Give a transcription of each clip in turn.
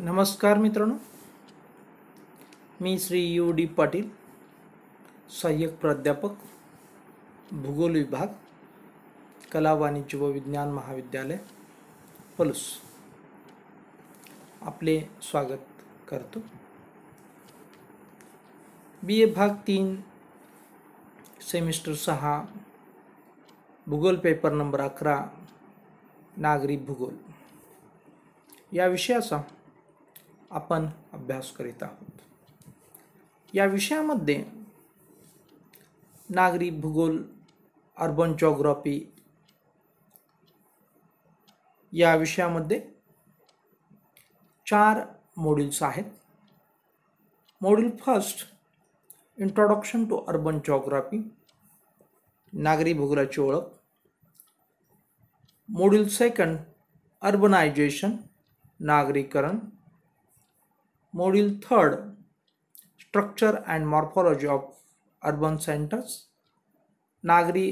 नमस्कार मित्रांनो मी श्री यू डी पाटील सहाय्यक प्राध्यापक भूगोल विभाग कला वाणिज्य व विज्ञान महाविद्यालय पलूस आपले स्वागत करतो बी ए भाग तीन सेमिस्टर सहा भूगोल पेपर नंबर अकरा नागरी भूगोल या विषयाचा आपण अभ्यास करीत आहोत या विषयामध्ये नागरी भूगोल अर्बन जॉग्रॉफी या विषयामध्ये चार मॉड्यूल्स आहेत module first introduction to urban geography नागरी भूगोलाची ओळख मॉड्यूल सेकंड अर्बनायझेशन नागरीकरण Module 3 structure and Morphology of urban centres नागरी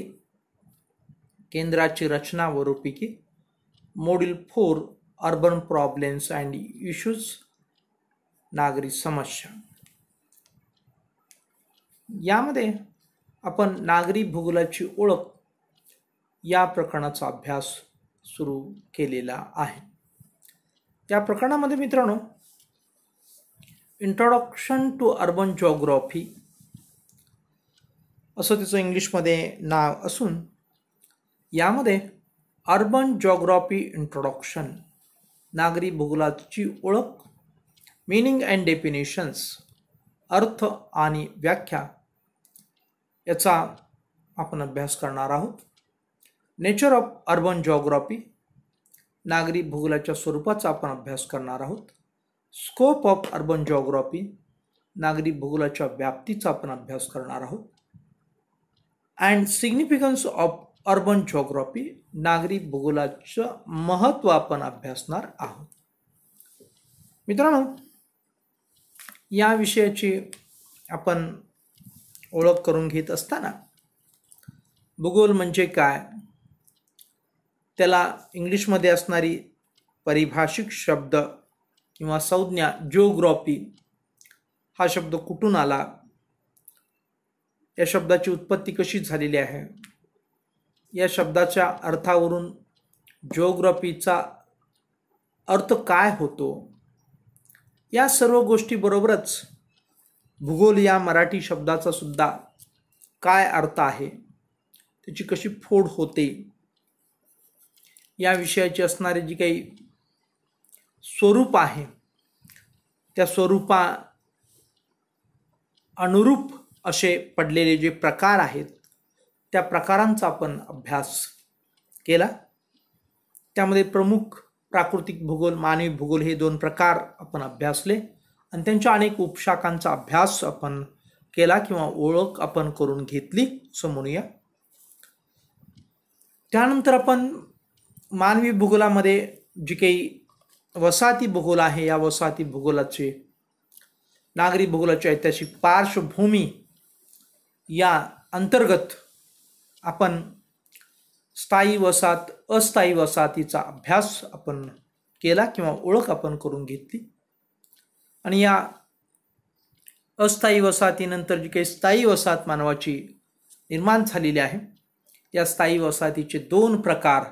केंद्राची रचना व रूपिके module four urban problems and issues नागरी समस्या यामध्ये आपण नागरी भूगोलाची ओळख या प्रकरणाचा अभ्यास सुरू केलेला आहे त्या प्रकरणामध्ये मित्रांनो इंट्रोडक्शन टू अर्बन जॉग्रॉफी असं तिचं इंग्लिशमध्ये नाव असून यामध्ये अर्बन जॉग्रॉफी इंट्रोडक्शन नागरी भूगोलाची ओळख मिनिंग अँड डेफिनेशन्स अर्थ आणि व्याख्या याचा आपण अभ्यास करणार आहोत नेचर ऑफ अर्बन जॉग्रॉफी नागरी भूगोलाच्या स्वरूपाचा आपण अभ्यास करणार आहोत स्कोप ऑफ अर्बन जॉग्रॉफी नागरी भूगोलाच्या व्याप्तीचा आपण अभ्यास करणार आहोत and significance of urban geography नागरी भूगोलाचं महत्त्व आपण अभ्यासणार आहोत मित्रांनो या विषयाची आपण ओळख करून घेत असताना भूगोल म्हणजे काय त्याला इंग्लिशमध्ये असणारी परिभाषिक शब्द किंवा संज्ञा जिओग्रॉफी हा शब्द कुठून आला या शब्दाची उत्पत्ती कशी झालेली आहे या शब्दाच्या अर्थावरून जिओग्रॉफीचा अर्थ काय होतो या सर्व गोष्टीबरोबरच भूगोल या मराठी शब्दाचा सुद्धा काय अर्थ आहे त्याची कशी फोड होते या विषयाची असणारी जी काही स्वरूप आहे त्या स्वरूपा अनुरूप असे पडलेले जे प्रकार आहेत त्या प्रकारांचा आपण अभ्यास केला त्यामध्ये प्रमुख प्राकृतिक भूगोल मानवी भूगोल हे दोन प्रकार आपण अभ्यासले आणि त्यांच्या अनेक उपशाखांचा अभ्यास आपण केला किंवा ओळख आपण करून घेतली असं म्हणूया त्यानंतर आपण मानवी भूगोलामध्ये जी काही वसाहती भूगोल आहे या वसाहती भूगोलाचे नागरी भूगोलाची ऐतिहासिक पार्श्वभूमी या अंतर्गत आपण स्थायी वसाहत अस्थायी वसाहतीचा अभ्यास आपण केला किंवा ओळख आपण करून घेतली आणि या अस्थायी वसाहतीनंतर जी काही स्थायी वसाहत मानवाची निर्माण झालेली आहे या स्थायी वसाहतीचे दोन प्रकार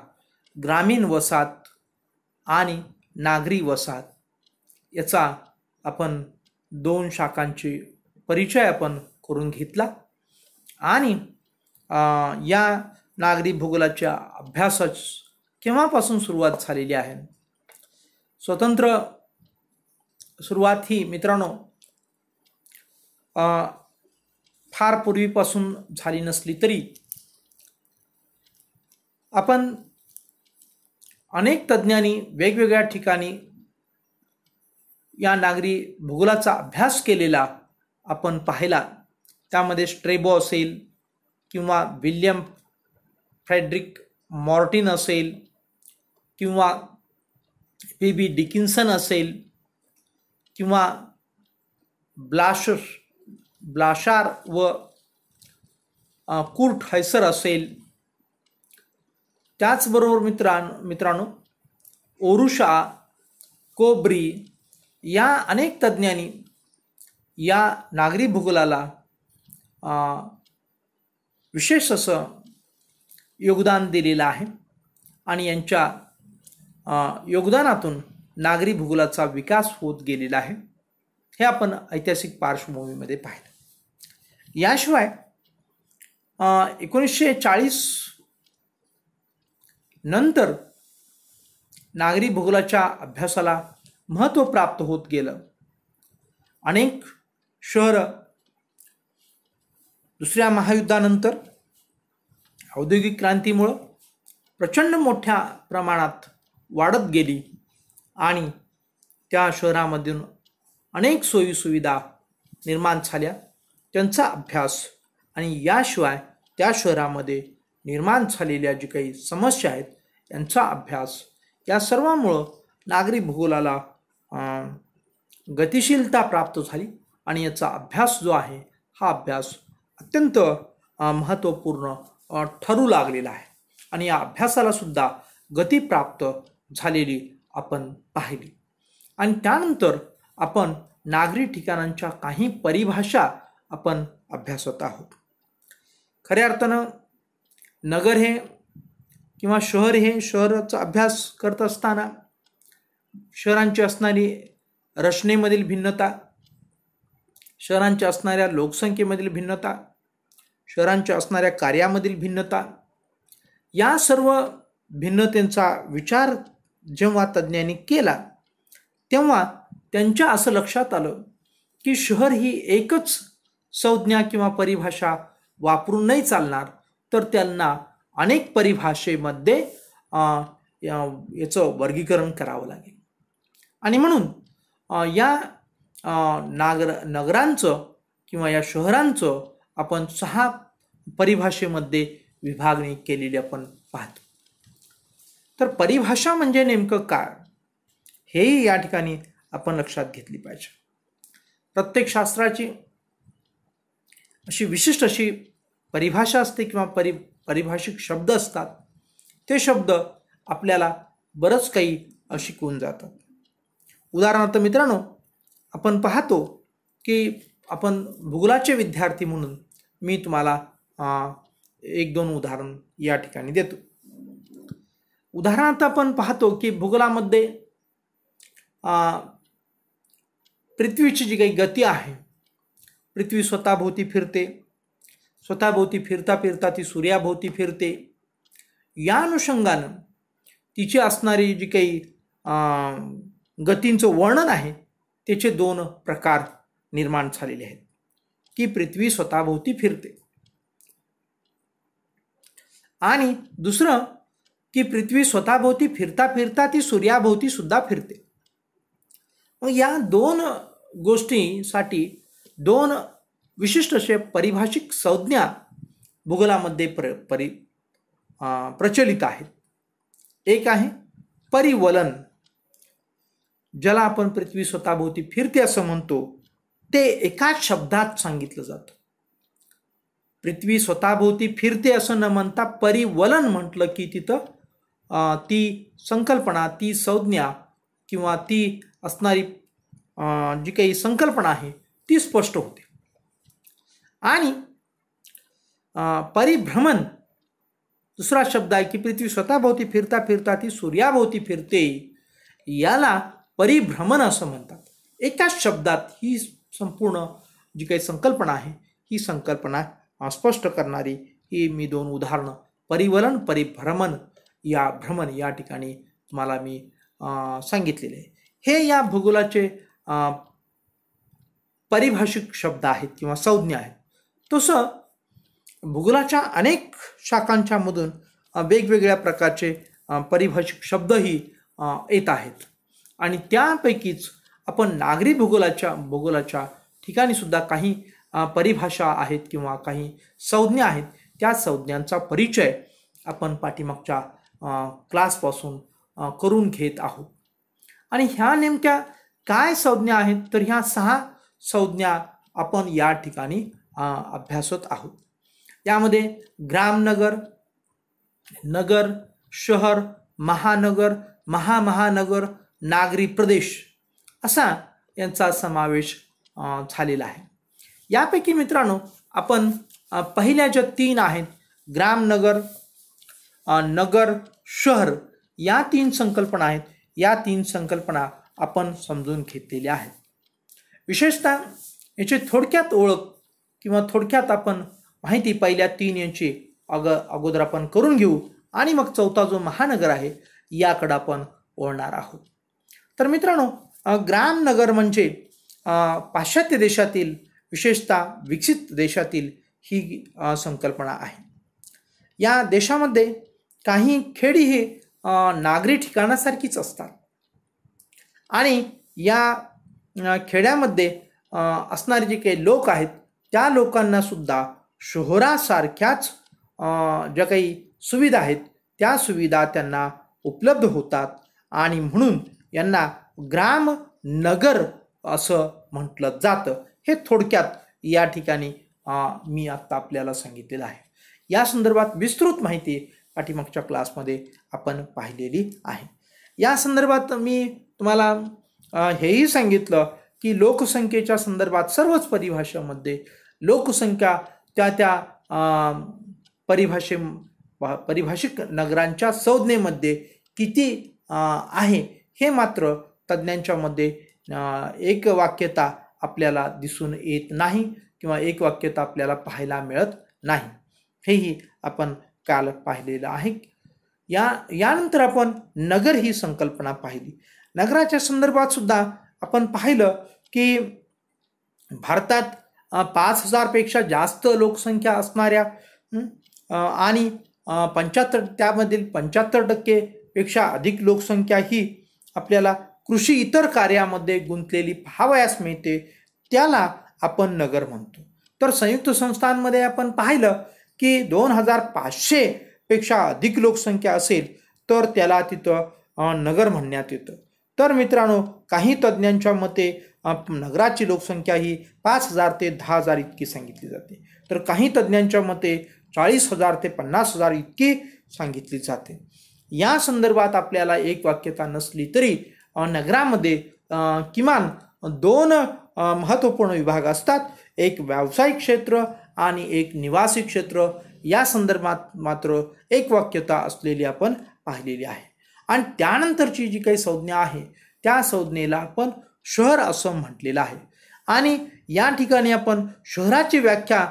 ग्रामीण वसाहत आणि नागरी वसाहत याचा आपण दोन शाखांची परिचय आपण करून घेतला आणि या नागरी भूगोलाच्या अभ्यासाच केव्हापासून सुरुवात झालेली आहे स्वतंत्र सुरुवात ही मित्रांनो फार पूर्वीपासून झाली नसली तरी आपण अनेक तज्ज्ञांनी वेगवेगळ्या ठिकाणी या नागरी भूगोलाचा अभ्यास केलेला आपण पाहिला त्यामध्ये स्ट्रेबो असेल किंवा विल्यम फ्रेडरिक मॉर्टिन असेल किंवा पी बी डिकिन्सन असेल किंवा ब्लाश ब्लाशार व कुर्ट हैसर असेल त्याचबरोबर मित्रां मित्रांनो ओरुषा कोबरी या अनेक तज्ज्ञांनी या नागरी भूगोलाला विशेष असं योगदान दिलेलं आहे आणि यांच्या योगदानातून नागरी भूगोलाचा विकास होत गेलेला आहे हे आपण ऐतिहासिक पार्श्वभूमीमध्ये पाहिलं याशिवाय एकोणीसशे चाळीस नंतर नागरी भूगोलाच्या अभ्यासाला महत्त्व प्राप्त होत गेलं अनेक शहरं दुसऱ्या महायुद्धानंतर औद्योगिक क्रांतीमुळं प्रचंड मोठ्या प्रमाणात वाढत गेली आणि त्या शहरामधून अनेक सोयीसुविधा निर्माण झाल्या त्यांचा अभ्यास आणि याशिवाय त्या शहरामध्ये निर्माण झालेल्या जी काही समस्या आहेत यांचा अभ्यास या सर्वांमुळं नागरी भूगोलाला गतिशीलता प्राप्त झाली आणि याचा अभ्यास जो आहे हा अभ्यास अत्यंत महत्त्वपूर्ण ठरू लागलेला आहे आणि या अभ्यासाला सुद्धा गती प्राप्त झालेली आपण पाहिली आणि त्यानंतर आपण नागरी ठिकाणांच्या काही परिभाषा आपण अभ्यासत आहोत खऱ्या अर्थानं नगर हे किंवा शहर हे शहराचा अभ्यास करत असताना शहरांची असणारी रचनेमधील भिन्नता शहरांच्या असणाऱ्या लोकसंख्येमधील भिन्नता शहरांच्या असणाऱ्या कार्यामधील भिन्नता या सर्व भिन्नतेंचा विचार जेव्हा तज्ज्ञांनी केला तेव्हा त्यांच्या असं लक्षात आलं की शहर ही एकच संज्ञा किंवा परिभाषा वापरून नाही चालणार तर त्यांना अनेक परिभाषेमध्ये याचं वर्गीकरण करावं लागेल आणि म्हणून या नागर नगरांचं किंवा या शहरांचं आपण सहा परिभाषेमध्ये विभागणी केलेली आपण पाहतो तर परिभाषा म्हणजे नेमकं काय हेही या ठिकाणी आपण लक्षात घेतली पाहिजे प्रत्येक शास्त्राची अशी विशिष्ट अशी परिभाषा असते किंवा परि परिभाषिक शब्द असतात ते शब्द आपल्याला बरंच काही शिकवून जातात उदाहरणार्थ मित्रांनो आपण पाहतो की आपण भूगोलाचे विद्यार्थी म्हणून मी तुम्हाला एक दोन उदाहरण या ठिकाणी देतो उदाहरणार्थ आपण पाहतो की भूगोलामध्ये पृथ्वीची जी काही गती आहे पृथ्वी स्वतःभोवती फिरते स्वतःभोवती फिरता फिरता ती सूर्याभोवती फिरते या अनुषंगानं तिची असणारी जी काही गतींचं वर्णन आहे त्याचे दोन प्रकार निर्माण झालेले आहेत की पृथ्वी स्वतःभोवती फिरते आणि दुसरं की पृथ्वी स्वतःभोवती फिरता फिरता ती सूर्याभोवती सुद्धा फिरते मग या दोन गोष्टीसाठी दोन विशिष्ट असे परिभाषिक संज्ञा भूगोलामध्ये प्र परि प्रचलित आहेत एक आहे परिवलन ज्याला आपण पृथ्वी स्वतःभोवती फिरते असं म्हणतो ते एकाच शब्दात सांगितलं जातं पृथ्वी स्वतःभोवती फिरते असं न म्हणता परिवलन म्हटलं की तिथं ती संकल्पना ती संज्ञा किंवा ती असणारी जी काही संकल्पना आहे ती स्पष्ट होते आणि परिभ्रमण दुसरा शब्द आहे की पृथ्वी स्वतःभोवती फिरता फिरता ती सूर्याभोवती फिरते याला परिभ्रमण असं म्हणतात एकाच शब्दात ही संपूर्ण जी काही संकल्पना आहे ही संकल्पना स्पष्ट करणारी ही मी दोन उदाहरणं परिवलन परिभ्रमण या भ्रमण या ठिकाणी तुम्हाला मी सांगितलेले हे या भूगोलाचे परिभाषिक शब्द आहेत किंवा संज्ञा आहेत तसं भूगोलाच्या अनेक शाखांच्यामधून वेगवेगळ्या प्रकारचे परिभाषिक शब्दही येत आहेत आणि त्यापैकीच आपण नागरी भूगोलाच्या भूगोलाच्या ठिकाणीसुद्धा काही परिभाषा आहेत किंवा काही संज्ञा आहेत त्या संज्ञांचा परिचय आपण पाठीमागच्या क्लासपासून करून घेत आहोत आणि ह्या नेमक्या काय संज्ञा आहेत तर ह्या सहा संज्ञा आपण या ठिकाणी अभ्यासत आहोत यामध्ये ग्रामनगर नगर शहर महानगर महामहानगर नागरी प्रदेश असा यांचा समावेश झालेला आहे यापैकी मित्रांनो आपण पहिल्या ज्या तीन आहेत ग्रामनगर नगर शहर या तीन संकल्पना आहेत या तीन संकल्पना आपण समजून घेतलेल्या आहेत विशेषतः याची थोडक्यात ओळख किंवा थोडक्यात आपण माहिती पहिल्या तीन यांची अग अगोदर आपण करून घेऊ आणि मग चौथा जो महानगर आहे याकडं आपण ओळणार आहोत तर मित्रांनो ग्रामनगर म्हणजे पाश्चात्य देशातील विशेषतः विकसित देशातील ही संकल्पना आहे या देशामध्ये काही खेडी हे नागरी ठिकाणासारखीच असतात आणि या खेड्यामध्ये असणारे जे काही लोक आहेत त्या लोकांना सुद्धा शहरासारख्याच ज्या काही सुविधा आहेत त्या सुविधा त्यांना उपलब्ध होतात आणि म्हणून यांना ग्राम नगर असं म्हटलं जातं हे थोडक्यात या ठिकाणी मी आत्ता आपल्याला सांगितलेलं आहे या संदर्भात विस्तृत माहिती पाठीमागच्या क्लासमध्ये आपण पाहिलेली आहे या संदर्भात मी तुम्हाला हेही सांगितलं की लोकसंख्येच्या संदर्भात सर्वच परिभाषेमध्ये लोकसंख्या त्या त्या परिभाषे परिभाषिक नगरांच्या संज्ञेमध्ये किती आहे हे मात्र तज्ज्ञांच्यामध्ये एक वाक्यता आपल्याला दिसून येत नाही किंवा एक वाक्यता आपल्याला पाहायला मिळत नाही हेही आपण काल पाहिलेलं आहे या यानंतर आपण नगर ही संकल्पना पाहिली नगराच्या संदर्भात सुद्धा आपण पाहिलं की भारतात पाच हजारपेक्षा जास्त लोकसंख्या असणाऱ्या आणि पंच्याहत्तर त्यामधील पंच्याहत्तर टक्केपेक्षा अधिक लोकसंख्या ही आपल्याला कृषी इतर कार्यामध्ये गुंतलेली पाहावयास मिळते त्याला आपण नगर म्हणतो तर संयुक्त संस्थांमध्ये आपण पाहिलं की दोन हजार पाचशेपेक्षा अधिक लोकसंख्या असेल तर त्याला तिथं नगर म्हणण्यात येतं तर मित्रांनो काही तज्ज्ञांच्या मते नगराची लोकसंख्या ही पाच हजार ते दहा हजार इतकी सांगितली जाते तर काही तज्ज्ञांच्या मते चाळीस हजार ते पन्नास हजार इतकी सांगितली जाते या संदर्भात आपल्याला एक वाक्यता नसली तरी नगरामध्ये किमान दोन महत्त्वपूर्ण विभाग असतात एक व्यावसायिक क्षेत्र आणि एक निवासी क्षेत्र या संदर्भात मात्र एक वाक्यता असलेली आपण पाहिलेली आहे आणि त्यानंतरची जी काही संज्ञा आहे त्या संज्ञेला आपण शहर असं म्हटलेलं आहे आणि या ठिकाणी आपण शहराची व्याख्या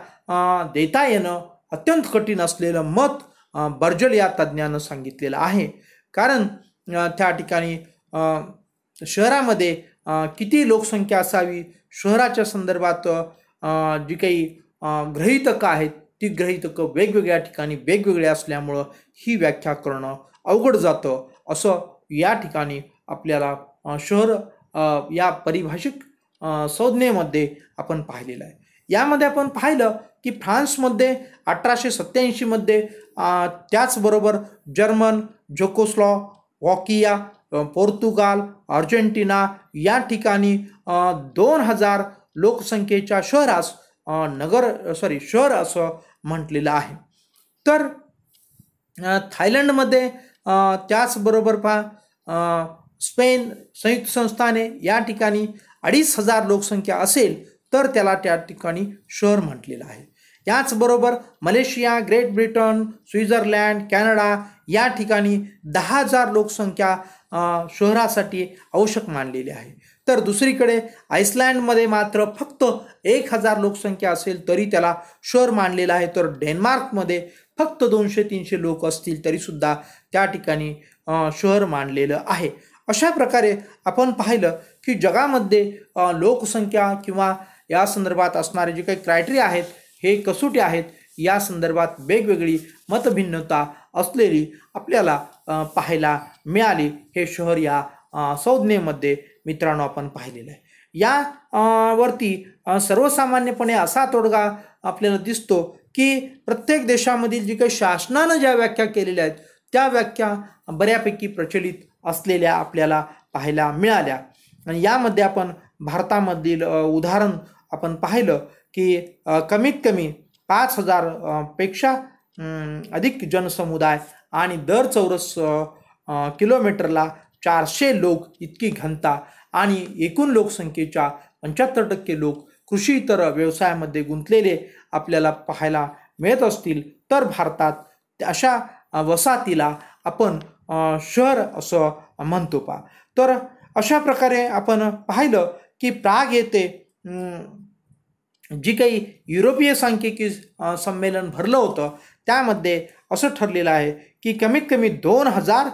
देता येणं अत्यंत कठीण असलेलं मत बर्जल या तज्ज्ञानं सांगितलेलं आहे कारण त्या ठिकाणी शहरामध्ये किती लोकसंख्या असावी शहराच्या संदर्भात जी काही ग्रहितकं आहेत ती ग्रहितकं वेगवेगळ्या ठिकाणी वेगवेगळ्या असल्यामुळं ही व्याख्या करणं अवघड जातं असं या ठिकाणी आपल्याला शहर या परिभाषिक संज्ञेमध्ये आपण पाहिलेलं आहे यामध्ये आपण पाहिलं की फ्रान्समध्ये अठराशे सत्त्याऐंशीमध्ये त्याचबरोबर German Czechoslovakia Portugal Argentina या ठिकाणी दोन हजार लोकसंख्येच्या शहरास नगर सॉरी शहर असं म्हटलेलं आहे तर थायलंडमध्ये त्याचबरोबर पहा स्पेन संयुक्त संस्थाने या ठिकाणी अडीच हजार लोकसंख्या असेल तर त्याला त्या ठिकाणी शहर म्हटलेलं आहे याचबरोबर Malaysia Great Britain Switzerland Canada या ठिकाणी दहा हजार लोकसंख्या शहरासाठी आवश्यक मानलेली आहे तर दुसरीकडे आईसलँडमध्ये मात्र फक्त एक हजार लोकसंख्या असेल तरी त्याला शहर मानलेलं आहे तर डेन्मार्कमध्ये फक्त दोनशे तीनशे लोक असतील तरीसुद्धा त्या ठिकाणी शहर मानलेलं आहे अशा प्रकारे आपण पाहिलं की जगामध्ये लोकसंख्या किंवा या संदर्भात असणारे जे काही क्रायटेरिया आहेत हे कसोटी आहेत या संदर्भात वेगवेगळी मतभिन्नता असलेली आपल्याला पाहायला मिळाली हे शहर या संज्ञेमध्ये मित्रांनो आपण पाहिलेलं आहे या वरती सर्वसामान्यपणे असा तोडगा आपल्याला दिसतो की प्रत्येक देशामधील जी काही शासनानं ज्या व्याख्या केलेल्या आहेत त्या व्याख्या बऱ्यापैकी प्रचलित असलेल्या आपल्याला पाहायला मिळाल्या आणि यामध्ये आपण भारतामधील उदाहरण आपण पाहिलं की कमीत कमी पाच हजार पेक्षा अधिक जनसमुदाय आणि दर चौरस किलोमीटरला चारशे लोक इतकी घनता आणि एकूण लोकसंख्येच्या पंच्याहत्तर टक्के लोक कृषी इतर व्यवसायामध्ये गुंतलेले आपल्याला पाहायला मिळत असतील तर भारतात अशा वसाहतीला आपण शहर असं म्हणतो पा तर अशा प्रकारे आपण पाहिलं की प्राग येथे जी काही युरोपीय सांख्यिकी संमेलन भरलं होतं त्यामध्ये असं ठरलेलं आहे की कमीत कमी दोन हजार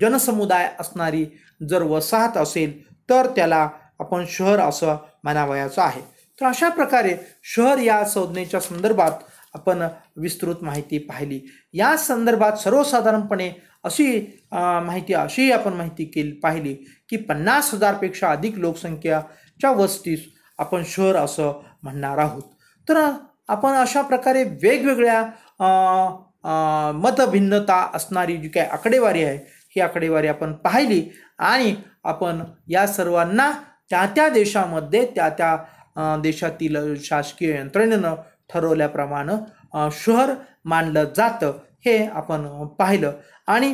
जनसमुदाय असणारी जर वसाहत असेल तर त्याला आपण शहर असं म्हणावयाचं आहे तर अशा प्रकारे शहर या संज्ञेच्या संदर्भात आपण विस्तृत माहिती पाहिली या संदर्भात सर्वसाधारणपणे अशी माहिती अशी आपण माहिती केली पाहिली की पन्नास हजारपेक्षा अधिक लोकसंख्याच्या वस्तीस आपण शहर असं म्हणणार आहोत तर आपण अशा प्रकारे वेगवेगळ्या मतभिन्नता असणारी जी काही आकडेवारी आहे ही आकडेवारी आपण पाहिली आणि आपण या सर्वांना त्या त्या देशामध्ये त्या त्या देशातील शासकीय यंत्रणेनं ठरवल्याप्रमाणे शहर मानलं जातं हे आपण पाहिलं आणि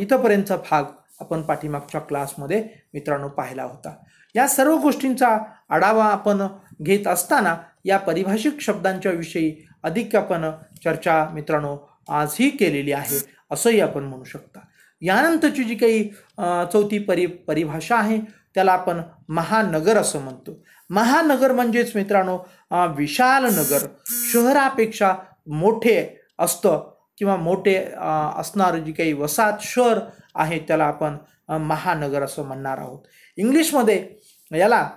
इथंपर्यंतचा भाग आपण पाठीमागच्या क्लासमध्ये मित्रांनो पाहिला होता या सर्व गोष्टींचा आढावा आपण घेत असताना या परिभाषिक शब्दांच्या विषयी अधिक आपण चर्चा मित्रांनो आजही केलेली आहे असंही आपण म्हणू शकता यानंतरची जी काही चौथी परि परिभाषा आहे त्याला आपण महानगर असं म्हणतो महानगर म्हणजेच मित्रांनो विशाल नगर शहरापेक्षा मोठे असतं किंवा मोठे असणारं जी काही वसाहत शहर आहे त्याला आपण महानगर असं म्हणणार आहोत इंग्लिशमध्ये याला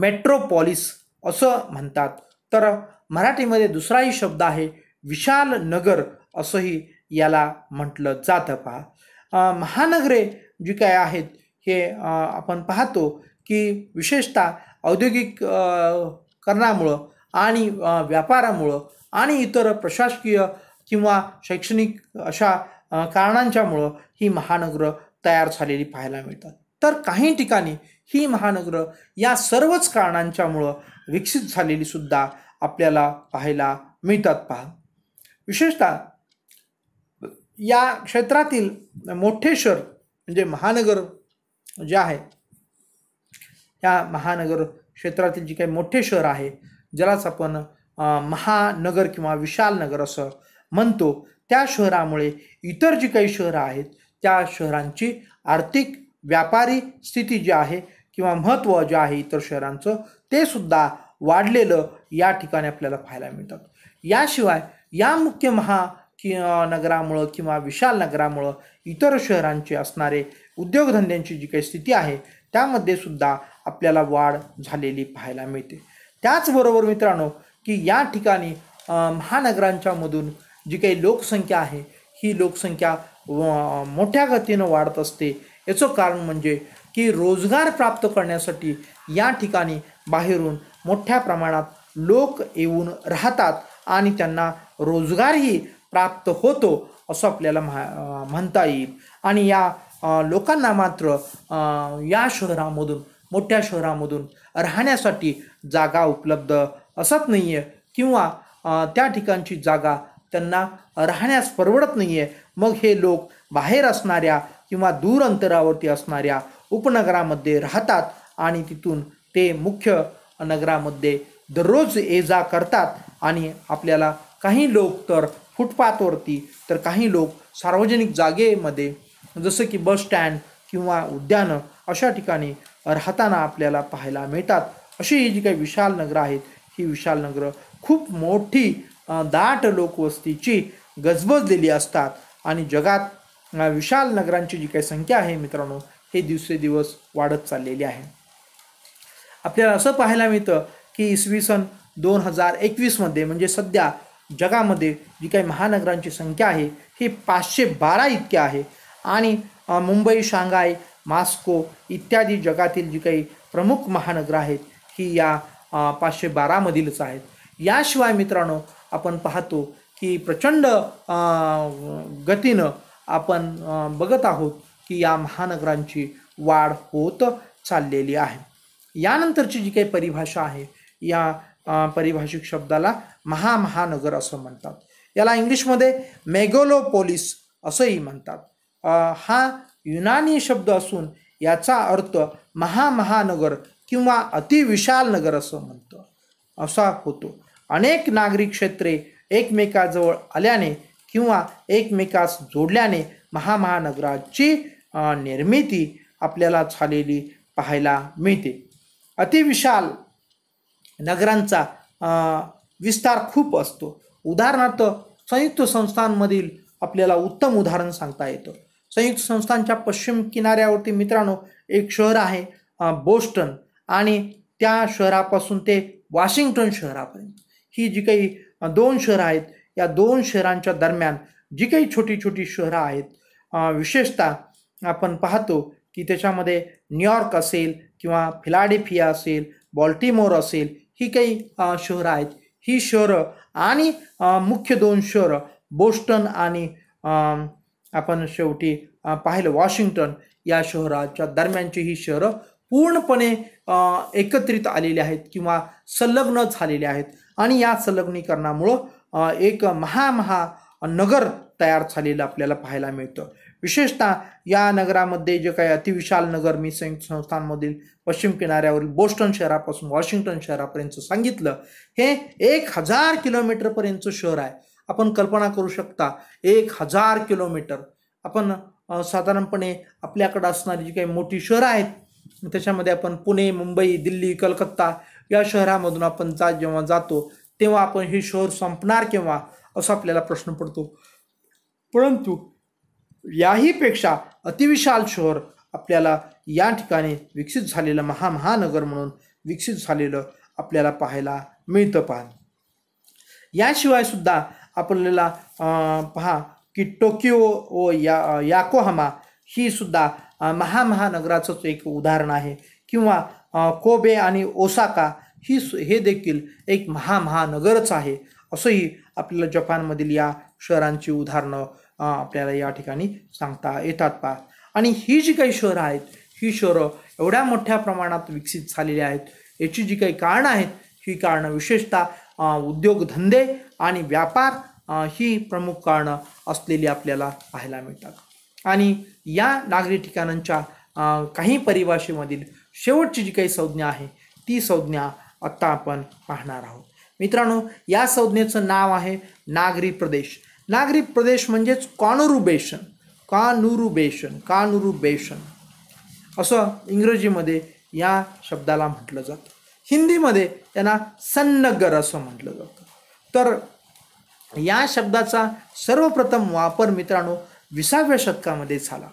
मेट्रोपॉलिस असं म्हणतात तर मराठीमध्ये दुसराही शब्द आहे विशाल नगर असंही याला म्हटलं जातं पहा महानगरे जी काय आहेत हे आपण पाहतो की विशेषतः औद्योगिक करणामुळं आणि व्यापारामुळं आणि इतर प्रशासकीय किंवा शैक्षणिक अशा कारणांच्यामुळं ही महानगरं तयार झालेली पाहायला मिळतात तर काही ठिकाणी ही महानगरं या सर्वच कारणांच्यामुळं विकसित झालेली सुद्धा आपल्याला पाहायला मिळतात पहा विशेषतः या क्षेत्रातील मोठे शहर म्हणजे महानगर जे आहे या महानगर क्षेत्रातील जी काही मोठे शहर आहे ज्यालाच आपण महानगर किंवा विशाल नगर असं म्हणतो त्या शहरामुळे इतर जी काही शहरं आहेत त्या शहरांची आर्थिक व्यापारी स्थिती जी आहे किंवा महत्त्व जे आहे इतर शहरांचं ते सुद्धा वाढलेलं या ठिकाणी आपल्याला पाहायला मिळतात याशिवाय या मुख्य महा कि नगरामुळं किंवा विशाल नगरामुळं इतर शहरांचे असणारे उद्योगधंद्यांची जी काही स्थिती आहे त्यामध्ये सुद्धा आपल्याला वाढ झालेली पाहायला मिळते त्याचबरोबर मित्रांनो की या ठिकाणी महानगरांच्यामधून जी काही लोकसंख्या आहे ही लोकसंख्या मोठ्या गतीनं वाढत असते याचं कारण म्हणजे की रोजगार प्राप्त करण्यासाठी या ठिकाणी बाहेरून मोठ्या प्रमाणात लोक येऊन राहतात आणि त्यांना रोजगारही प्राप्त होतो असं आपल्याला म्हणता येईल आणि या लोकांना मात्र या शहरामधून मोठ्या शहरामधून राहण्यासाठी जागा उपलब्ध असत नाही आहे किंवा त्या ठिकाणची जागा त्यांना राहण्यास परवडत नाही आहे मग हे लोक बाहेर असणाऱ्या किंवा दूर अंतरावरती असणाऱ्या उपनगरामध्ये राहतात आणि तिथून ते मुख्य नगरामध्ये दररोज ये जा करतात आणि आपल्याला काही लोक तर फुटपाथवरती तर काही लोक सार्वजनिक जागेमध्ये जसं की बस स्टँड किंवा उद्यानं अशा ठिकाणी राहताना आपल्याला पाहायला मिळतात अशी ही जी काही विशाल नगरं आहेत ही विशाल नगरं खूप मोठी दाट लोकवस्तीची गजबजलेली असतात आणि जगात विशाल नगरांची जी काही संख्या आहे मित्रांनो हे दिवसेदिवस वाढत चाललेली आहे आपल्याला असं पाहायला मिळतं की इसवी सन दोन हजार एकवीसमध्ये म्हणजे सध्या जगामध्ये जी काही महानगरांची संख्या आहे ही पाचशे बारा इतकी आहे आणि मुंबई शांघाय मास्को इत्यादी जगातील जी काही प्रमुख महानगरं आहेत ही या पाचशे बारामधीलच आहेत याशिवाय मित्रांनो आपण पाहतो की प्रचंड गतीनं आपण बघत आहोत की या महानगरांची वाढ होत चाललेली आहे यानंतरची जी काही परिभाषा आहे या परिभाषिक शब्दाला महामहानगर असं म्हणतात याला इंग्लिशमध्ये मेगोलोपोलिस असंही म्हणतात हा युनानी शब्द असून याचा अर्थ महामहानगर किंवा अतिविशाल नगर असं म्हणतो असा होतो अनेक नागरी क्षेत्रे एकमेकाजवळ आल्याने किंवा एकमेकास जोडल्याने महामहानगराची निर्मिती आपल्याला झालेली पाहायला मिळते अतिविशाल नगरांचा विस्तार खूप असतो उदाहरणार्थ संयुक्त संस्थांमधील आपल्याला उत्तम उदाहरण सांगता येतं संयुक्त संस्थांच्या पश्चिम किनाऱ्यावरती मित्रांनो एक शहर आहे बोस्टन आणि त्या शहरापासून ते वॉशिंग्टन शहरापर्यंत ही जी काही दोन शहरं आहेत या दोन शहरांच्या दरम्यान जी काही छोटी छोटी शहरं आहेत विशेषतः आपण पाहतो की त्याच्यामध्ये न्यूयॉर्क असेल किंवा फिलाडेफिया असेल बॉल्टीमोर असेल ही काही शहरं आहेत ही शहरं आणि मुख्य दोन शहरं बोस्टन आणि आपण शेवटी पाहिलं वॉशिंग्टन या शहराच्या दरम्यानची ही शहरं पूर्णपणे एकत्रित आलेली आहेत किंवा संलग्न झालेले आहेत आणि या संलग्नीकरणामुळं एक महामहा नगर तयार झालेलं आपल्याला पाहायला मिळतं विशेषतः या नगरामध्ये जे काही अतिविशाल नगर मी संयुक्त संस्थांमधील पश्चिम किनाऱ्यावरील बोस्टन शहरापासून वॉशिंग्टन शहरापर्यंत सांगितलं हे एक हजार किलोमीटरपर्यंतचं शहर आहे आपण कल्पना करू शकता एक हजार किलोमीटर आपण साधारणपणे आपल्याकडं असणारी जी काही मोठी शहरं आहेत त्याच्यामध्ये आपण पुणे मुंबई दिल्ली कलकत्ता या शहरामधून आपण जा जेव्हा जातो तेव्हा आपण हे शहर संपणार केव्हा असा आपल्याला प्रश्न पडतो परंतु याहीपेक्षा अतिविशाल शहर आपल्याला या ठिकाणी विकसित झालेलं महामहानगर म्हणून विकसित झालेलं आपल्याला पाहायला मिळतं पान याशिवाय सुद्धा आपल्याला पहा की टोकियो व या याकोहामा ही सुद्धा महामहानगराचंच एक उदाहरण आहे किंवा कोबे आणि ओसाका ही हे देखील एक महामहानगरच आहे असंही आपल्याला जपानमधील या शहरांची उदाहरणं आपल्याला या ठिकाणी सांगता येतात पहा आणि ही जी काही शहरं आहेत ही शहरं एवढ्या मोठ्या प्रमाणात विकसित झालेली आहेत याची जी काही कारणं आहेत ही कारणं विशेषतः उद्योगधंदे आणि व्यापार ही प्रमुख कारणं असलेली आपल्याला पाहायला मिळतात आणि या नागरी ठिकाणांच्या काही परिभाषेमधील शेवटची जी काही संज्ञा आहे ती संज्ञा आत्ता आपण पाहणार आहोत मित्रांनो या संज्ञेचं नाव आहे नागरी प्रदेश नागरी प्रदेश म्हणजेच कॉनुरुबेशन कानुरुबेशन कानुरुबेशन असं इंग्रजीमध्ये या शब्दाला म्हटलं जातं हिंदीमध्ये त्यांना सन्नगर असं म्हटलं जातं तर या शब्दाचा सर्वप्रथम वापर मित्रांनो विसाव्या शतकामध्ये झाला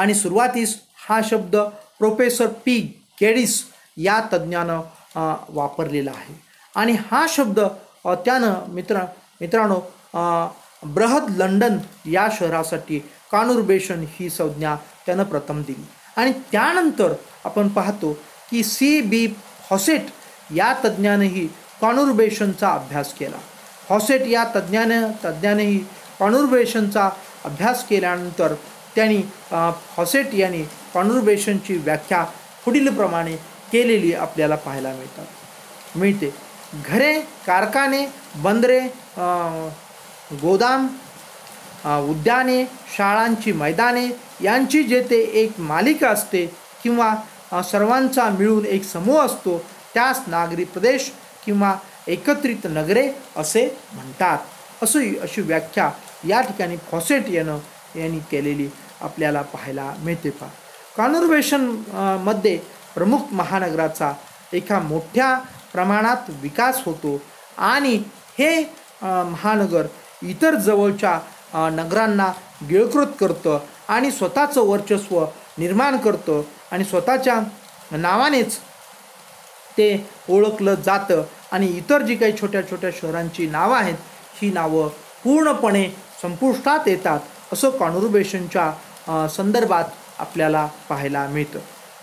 आणि सुरुवातीस हा शब्द प्रोफेसर पी गेडिस या तज्ज्ञानं वापरलेला आहे आणि हा शब्द त्यानं मित्र मित्रांनो बृहद लंडन या शहरासाठी कानुर्बेशन ही संज्ञा त्यानं प्रथम दिली आणि त्यानंतर आपण पाहतो की सी बी हॉसेट या तज्ज्ञानेही कॉनुर्बेशनचा अभ्यास केला हॉसेट या तज्ज्ञाने तज्ज्ञानेही कॉनुर्बेशनचा अभ्यास केल्यानंतर त्यांनी हॉसेट यांनी कॉनुर्बेशनची व्याख्या पुढीलप्रमाणे केलेली आपल्याला पाहायला मिळतात मिळते घरे कारखाने बंदरे गोदाम उद्याने शाळांची मैदाने यांची जेथे एक मालिका असते किंवा सर्वांचा मिळून एक समूह असतो त्यास नागरी प्रदेश किंवा एकत्रित नगरे असे म्हणतात असं अशी व्याख्या या ठिकाणी फॉसेट यानं यांनी केलेली आपल्याला पाहायला मिळते पा मध्ये प्रमुख महानगराचा एका मोठ्या प्रमाणात विकास होतो आणि हे महानगर इतर जवळच्या नगरांना गिळकृत करतं आणि स्वतःचं वर्चस्व निर्माण करतं आणि स्वतःच्या नावानेच ते ओळखलं जातं आणि इतर जी काही छोट्या छोट्या शहरांची नावं आहेत ही नावं पूर्णपणे संपुष्टात येतात असं कॉन्व्हर्बेशनच्या संदर्भात आपल्याला पाहायला मिळतं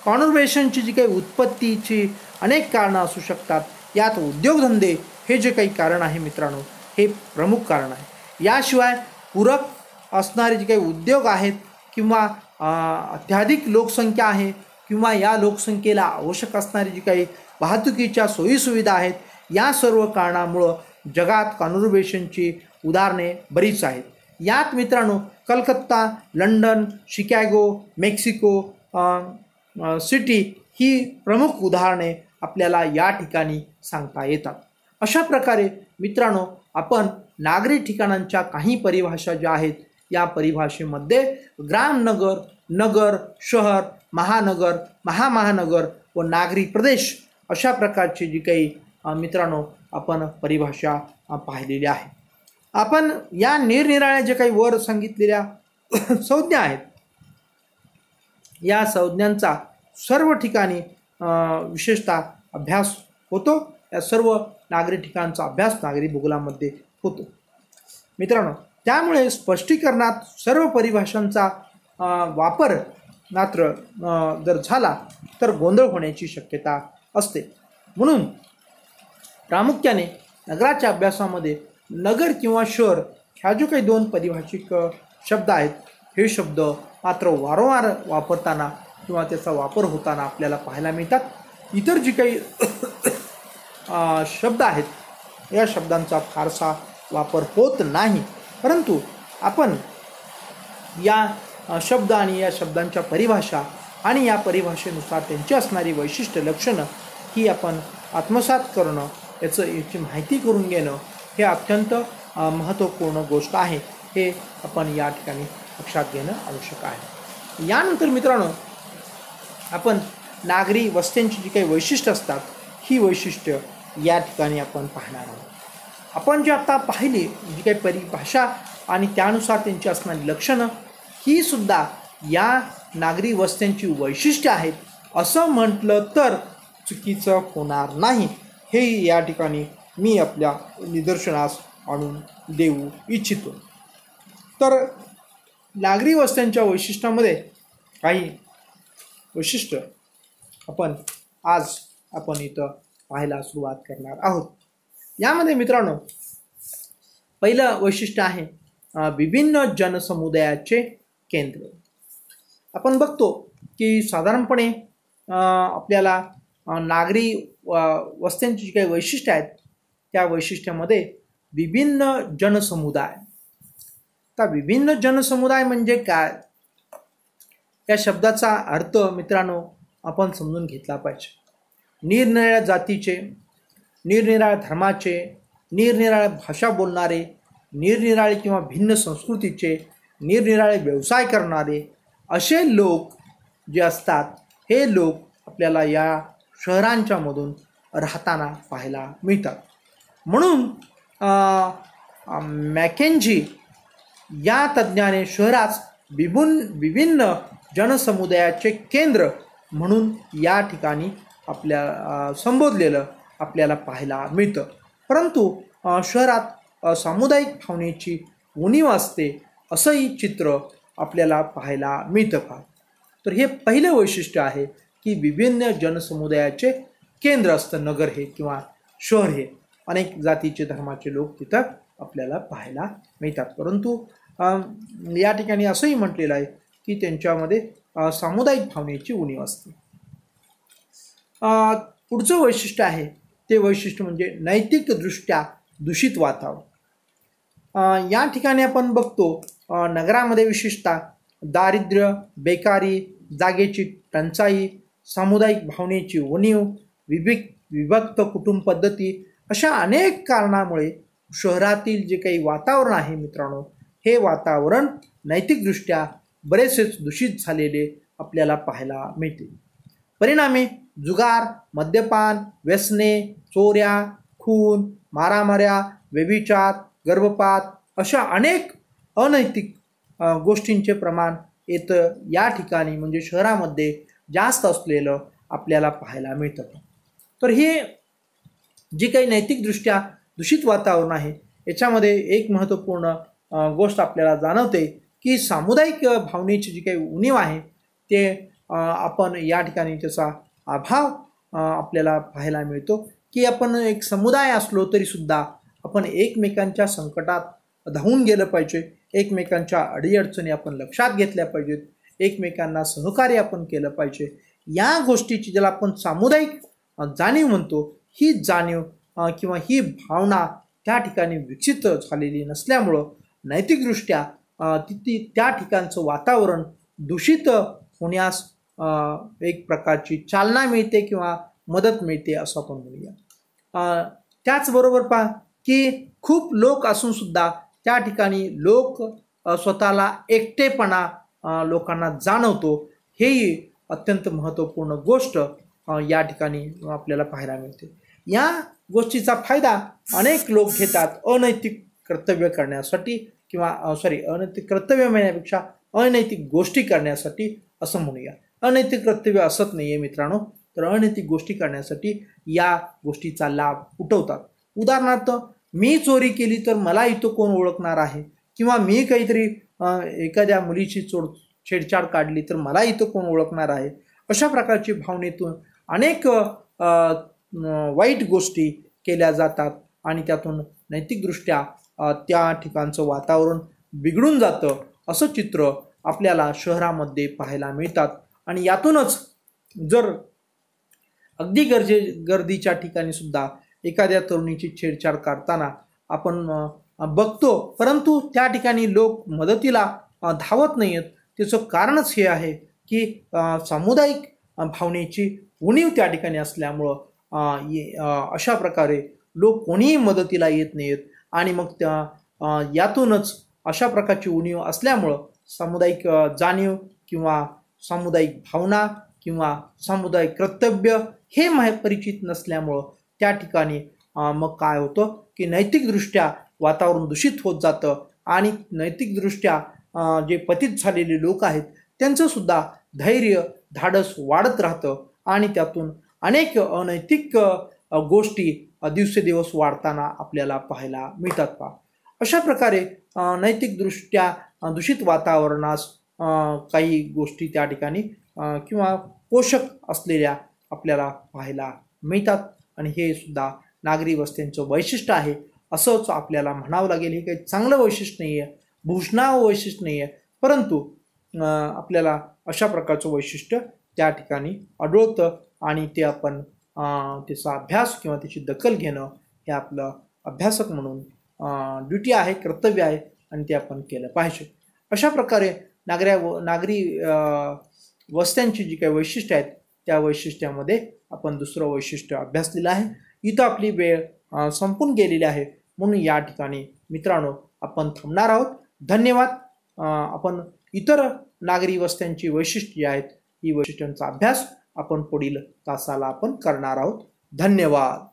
कॉन्व्हर्बेशनची जी काही उत्पत्तीची अनेक कारणं असू शकतात यात उद्योगधंदे हे जे काही कारण आहे मित्रांनो हे प्रमुख कारण आहे याशिवाय पूरक असणारे जे काही उद्योग आहेत किंवा अत्याधिक लोकसंख्या आहे किंवा या लोकसंख्येला आवश्यक असणारी जी काही वाहतुकीच्या सोयीसुविधा आहेत या सर्व कारणामुळं जगात कॉन्व्हर्बेशनची उदाहरणे बरीच आहेत यात मित्रांनो Calcutta London Chicago Mexico City ही प्रमुख उदाहरणे आपल्याला या ठिकाणी सांगता येतात अशा प्रकारे मित्रांनो आपण नागरी ठिकाणांच्या काही परिभाषा ज्या आहेत या परिभाषेमध्ये ग्रामनगर नगर शहर महानगर महामहानगर व नागरी प्रदेश अशा प्रकारची जी काही मित्रांनो आपण परिभाषा पाहिलेली आहे आपण या निरनिराळ्या जे काही वर सांगितलेल्या संज्ञा आहेत या संज्ञांचा सर्व ठिकाणी विशेषतः अभ्यास होतो या सर्व नागरी ठिकाणचा अभ्यास नागरी भूगोलामध्ये होतो मित्रांनो त्यामुळे स्पष्टीकरणात सर्व परिभाषांचा वापर मात्र जर झाला तर गोंधळ होण्याची शक्यता असते म्हणून प्रामुख्याने नगराच्या अभ्यासामध्ये नगर किंवा शहर ह्या जो काही दोन परिभाषिक शब्द आहेत हे शब्द मात्र वारंवार वापरताना किंवा त्याचा वापर होताना आपल्याला पाहायला मिळतात इतर जी काही शब्द आहेत या शब्दांचा फारसा वापर होत नाही परंतु आपण या शब्द आणि या शब्दांच्या परिभाषा आणि या परिभाषेनुसार त्यांची असणारी वैशिष्ट्य लक्षणं ही आपण आत्मसात करणं याचं याची माहिती करून घेणं हे अत्यंत महत्त्वपूर्ण गोष्ट आहे हे आपण या ठिकाणी लक्षात घेणं आवश्यक आहे यानंतर मित्रांनो आपण नागरी वस्त्यांची जी काही वैशिष्ट्य असतात ही वैशिष्ट्य या ठिकाणी आपण पाहणार आहोत आपण जे आता पाहिले जी काही परिभाषा आणि त्यानुसार त्यांची असणारी लक्षणं ही सुद्धा या नागरी वस्त्यांची वैशिष्ट्य आहेत असं म्हटलं तर चुकीचं होणार नाही हे या ठिकाणी मी आपल्या निदर्शनास आणून देऊ इच्छितो तर नागरी वस्त्यांच्या वैशिष्ट्यामध्ये काही वैशिष्ट्य आपण आज आपण इथं पाहायला सुरुवात करणार आहोत यामध्ये मित्रांनो पहिलं वैशिष्ट्य आहे विभिन्न जनसमुदायाचे केंद्र आपण बघतो की साधारणपणे आपल्याला नागरी वस्त्यांची जी काही वैशिष्ट्य आहेत त्या वैशिष्ट्यामध्ये विभिन्न जनसमुदाय आता विभिन्न जनसमुदाय म्हणजे काय या शब्दाचा अर्थ मित्रांनो आपण समजून घेतला पाहिजे निरनिराळ्या जातीचे निरनिराळ्या धर्माचे निरनिराळ्या भाषा बोलणारे निरनिराळे किंवा भिन्न संस्कृतीचे निरनिराळे व्यवसाय करणारे असे लोक जे असतात हे लोक आपल्याला या शहरांच्यामधून राहताना पाहायला मिळतात म्हणून मॅकेनजी या तज्ज्ञाने शहरास विभुन विभिन्न जनसमुदायाचे केंद्र म्हणून या ठिकाणी आपल्या संबोधलेलं आपल्याला पाहायला मिळतं परंतु शहरात सामुदायिक भावनेची उणीव असते असंही चित्र आपल्याला पाहायला मिळतं का तर हे पहिलं वैशिष्ट्य आहे की विभिन्न जनसमुदायाचे केंद्र असतं नगर हे किंवा शहर हे अनेक जातीचे धर्माचे लोक तिथं आपल्याला पाहायला मिळतात परंतु या ठिकाणी असंही म्हटलेलं आहे की त्यांच्यामध्ये सामुदायिक भावनेची उणीव असते पुढचं वैशिष्ट्य आहे ते वैशिष्ट्य म्हणजे नैतिकदृष्ट्या दूषित वातावरण या ठिकाणी आपण बघतो नगरामध्ये विशेषतः दारिद्र्य बेकारी जागेची टंचाई सामुदायिक भावनेची उणीव विविक विभक्त कुटुंब पद्धती अशा अनेक कारणामुळे शहरातील जे काही वातावरण आहे मित्रांनो हे वातावरण नैतिकदृष्ट्या बरेचसेच दूषित झालेले आपल्याला पाहायला मिळते परिणामी जुगार मद्यपान व्यसने चोऱ्या खून मारामाऱ्या व्यभिचार गर्भपात अशा अनेक अनैतिक गोष्टींचे प्रमाण येतं या ठिकाणी म्हणजे शहरामध्ये जास्त असलेलं आपल्याला पाहायला मिळतं तर हे जी काही नैतिकदृष्ट्या दूषित वातावरण आहे याच्यामध्ये एक महत्त्वपूर्ण गोष्ट आपल्याला जाणवते की सामुदायिक भावनेची जी काही उणीव आहे ते आपण या ठिकाणी त्याचा अभाव आपल्याला पाहायला मिळतो की आपण एक समुदाय असलो तरी सुद्धा आपण एकमेकांच्या संकटात धावून गेलं पाहिजे एकमेकांच्या अडीअडचणी आपण लक्षात घेतल्या पाहिजेत एकमेकांना सहकार्य आपण केलं पाहिजे या गोष्टीची ज्याला आपण सामुदायिक जाणीव म्हणतो ही जाणीव किंवा ही भावना त्या ठिकाणी विकसित झालेली नसल्यामुळं नैतिकदृष्ट्या तिथे त्या ठिकाणचं वातावरण दूषित होण्यास एक प्रकारची चालना मिळते किंवा मदत मिळते असं आपण म्हणूया त्याचबरोबर पहा की खूप लोक असून सुद्धा त्या ठिकाणी लोक स्वतःला एकटेपणा लोकांना जाणवतो हेही अत्यंत महत्त्वपूर्ण गोष्ट या ठिकाणी आपल्याला पाहायला मिळते या गोष्टीचा फायदा अनेक लोक घेतात अनैतिक कर्तव्य करण्यासाठी किंवा सॉरी अनैतिक कर्तव्य मिळण्यापेक्षा अनैतिक गोष्टी करण्यासाठी असं म्हणूया अनैतिक कर्तव्य असत नाही आहे मित्रांनो तर अनैतिक गोष्टी करण्यासाठी या गोष्टीचा लाभ उठवतात उदाहरणार्थ मी चोरी केली तर मला इथं कोण ओळखणार आहे किंवा मी काहीतरी एखाद्या मुलीची चोड छेडछाड काढली तर मला इथं कोण ओळखणार आहे अशा प्रकारची भावनेतून अनेक वाईट गोष्टी केल्या जातात आणि त्यातून नैतिकदृष्ट्या त्या ठिकाणचं वातावरण बिघडून जातं असं चित्र आपल्याला शहरामध्ये पाहायला मिळतात आणि यातूनच जर अगदी गरजे गर्दीच्या ठिकाणी सुद्धा एखाद्या तरुणीची छेडछाड करताना आपण बघतो परंतु त्या ठिकाणी लोक मदतीला धावत नाही आहेत त्याचं कारणच हे आहे की सामुदायिक भावनेची उणीव त्या ठिकाणी असल्यामुळं अशा प्रकारे लोक कोणीही मदतीला येत नाहीत आणि मग त्या यातूनच अशा प्रकारची उणीव असल्यामुळं सामुदायिक जाणीव किंवा सामुदायिक भावना किंवा सामुदायिक कर्तव्य हे माहीत परिचित नसल्यामुळं त्या ठिकाणी मग काय होतं की नैतिकदृष्ट्या वातावरण दूषित होत जातं आणि नैतिकदृष्ट्या जे पतित झालेले लोक आहेत त्यांचंसुद्धा धैर्य धाडस वाढत राहतं आणि त्यातून अनेक अनैतिक गोष्टी दिवसेदिवस वाढताना आपल्याला पाहायला मिळतात पा अशा प्रकारे नैतिकदृष्ट्या दूषित वातावरणास काही गोष्टी त्या ठिकाणी किंवा पोषक असलेल्या आपल्याला पाहायला मिळतात आणि हे सुद्धा नागरी वस्त्यांचं वैशिष्ट्य आहे असंच आपल्याला म्हणावं लागेल हे काही चांगलं वैशिष्ट्य नाही आहे भूषणावं वैशिष्ट्य नाही आहे परंतु आपल्याला अशा प्रकारचं वैशिष्ट्य त्या ठिकाणी आढळतं आणि ते आपण त्याचा अभ्यास किंवा त्याची दखल घेणं हे आपलं अभ्यासक म्हणून ड्युटी आहे कर्तव्य आहे आणि ते आपण केलं पाहिजे अशा प्रकारे नागऱ्या व नागरी वस्त्यांची जी काही वैशिष्ट्य आहेत त्या वैशिष्ट्यामध्ये आपण दुसरं वैशिष्ट्य अभ्यासलेलं आहे इथं आपली वेळ संपून गेलेली आहे म्हणून या ठिकाणी मित्रांनो आपण थांबणार आहोत धन्यवाद आपण इतर नागरी वस्त्यांची वैशिष्ट्ये आहेत ही वैशिष्ट्यांचा अभ्यास आपण पुढील तासाला आपण करणार आहोत धन्यवाद